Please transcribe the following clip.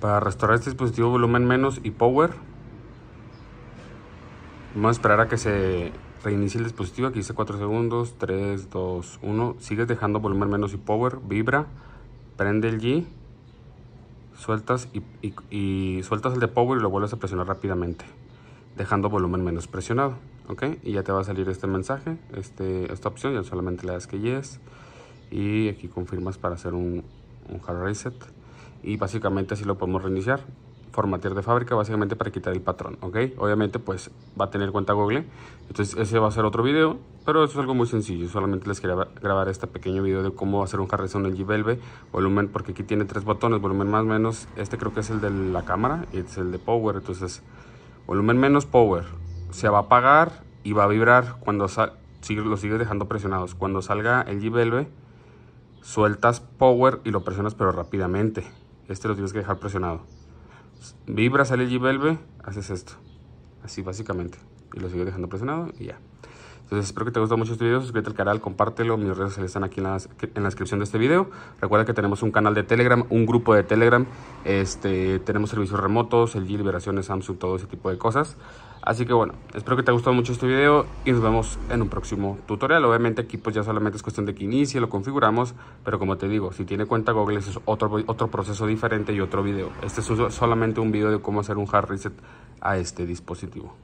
Para restaurar este dispositivo volumen menos y power. Vamos a esperar a que se reinicie el dispositivo. Aquí dice 4 segundos. 3, 2, 1. Sigues dejando volumen menos y power. Vibra. Prende el G. Sueltas y, sueltas el de power y lo vuelves a presionar rápidamente. Dejando volumen menos presionado. ¿Ok? Y ya te va a salir este mensaje. Este, esta opción. Ya solamente le das que yes. Y aquí confirmas para hacer un, un hard reset y básicamente así lo podemos reiniciar formatear de fábrica básicamente para quitar el patrón, ¿ok? Obviamente pues va a tener cuenta Google, entonces ese va a ser otro video, pero eso es algo muy sencillo, solamente les quería grabar este pequeño video de cómo hacer un el g Velve, volumen, porque aquí tiene tres botones, volumen más menos, este creo que es el de la cámara y este es el de power, entonces volumen menos power, se va a apagar y va a vibrar cuando sigue, lo sigues dejando presionados, cuando salga el G Velve, sueltas power y lo presionas pero rápidamente, este lo tienes que dejar presionado. Vibra, sale y vuelve, haces esto. Así básicamente. Y lo sigues dejando presionado y ya. Entonces espero que te gustado mucho este video, suscríbete al canal, compártelo, mis redes sociales están aquí en la, descripción de este video. Recuerda que tenemos un canal de Telegram, un grupo de Telegram, este, tenemos servicios remotos, el G, liberaciones, Samsung, todo ese tipo de cosas. Así que bueno, espero que te haya gustado mucho este video y nos vemos en un próximo tutorial. Obviamente aquí pues, ya solamente es cuestión de que inicie, lo configuramos, pero como te digo, si tiene cuenta Google es otro, otro proceso diferente y otro video. Este es solamente un video de cómo hacer un hard reset a este dispositivo.